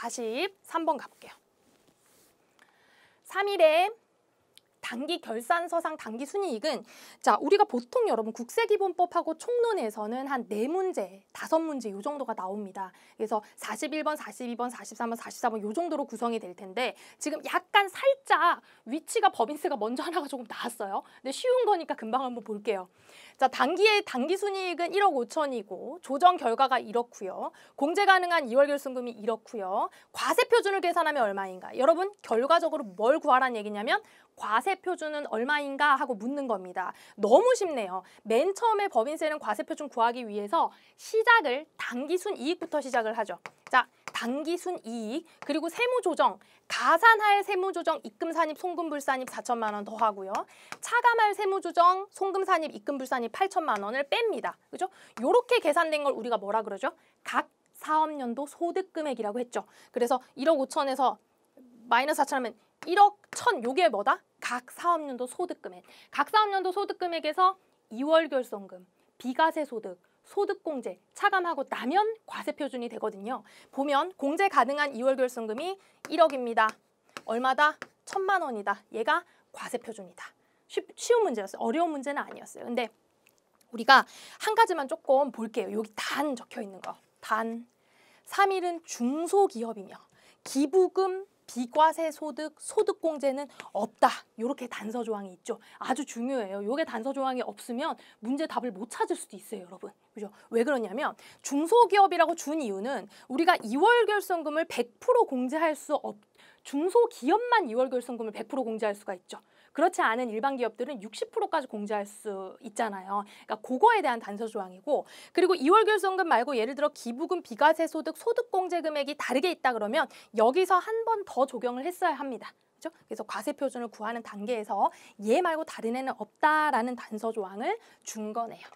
43번 갈게요 3일에 단기 결산서상 단기 순이익은 자 우리가 보통 여러분 국세기본법하고 총론에서는 한 네문제 다섯 문제 요 정도가 나옵니다. 그래서 사십일 번 사십이 번 사십삼 번 사십사 번요 정도로 구성이 될 텐데 지금 약간 살짝 위치가 법인세가 먼저 하나가 조금 나왔어요. 근데 쉬운 거니까 금방 한번 볼게요. 자 단기의 단기 순이익은 일억오천이고 조정 결과가 이렇고요. 공제 가능한 이월 결손금이 이렇고요. 과세 표준을 계산하면 얼마인가? 여러분 결과적으로 뭘 구하라는 얘기냐면 과세 과세표준은 얼마인가 하고 묻는 겁니다. 너무 쉽네요. 맨 처음에 법인세는 과세표준 구하기 위해서 시작을 단기순 이익부터 시작을 하죠. 자, 단기순 이익, 그리고 세무조정, 가산할 세무조정 입금산입 송금불산입 4천만 원 더하고요. 차감할 세무조정 송금산입 입금불산입 8천만 원을 뺍니다. 그죠? 요렇게 계산된 걸 우리가 뭐라 그러죠? 각사업년도 소득금액이라고 했죠. 그래서 1억 5천에서 마이너스 4천 하면 1억 1천 요게 뭐다? 각사업년도 소득금액. 각 사업연도 소득금액에서 2월 결손금, 비과세 소득, 소득공제 차감하고 나면 과세 표준이 되거든요. 보면 공제 가능한 2월 결손금이 1억입니다. 얼마다? 천만 원이다. 얘가 과세 표준이다. 쉬운 문제였어요. 어려운 문제는 아니었어요. 근데 우리가 한 가지만 조금 볼게요. 여기 단 적혀 있는 거. 단. 3일은 중소기업이며 기부금 비과세 소득, 소득공제는 없다. 이렇게 단서 조항이 있죠. 아주 중요해요. 요게 단서 조항이 없으면 문제 답을 못 찾을 수도 있어요, 여러분. 그죠? 왜 그러냐면 중소기업이라고 준 이유는 우리가 2월 결손금을 100% 공제할 수 없, 중소기업만 2월 결손금을 100% 공제할 수가 있죠. 그렇지 않은 일반 기업들은 60%까지 공제할 수 있잖아요. 그러니까 그거에 대한 단서 조항이고 그리고 2월 결손금 말고 예를 들어 기부금, 비과세 소득, 소득 공제 금액이 다르게 있다 그러면 여기서 한번더 더 조경을 했어야 합니다. 그죠? 렇 그래서 과세 표준을 구하는 단계에서 얘 말고 다른 애는 없다라는 단서 조항을 준 거네요.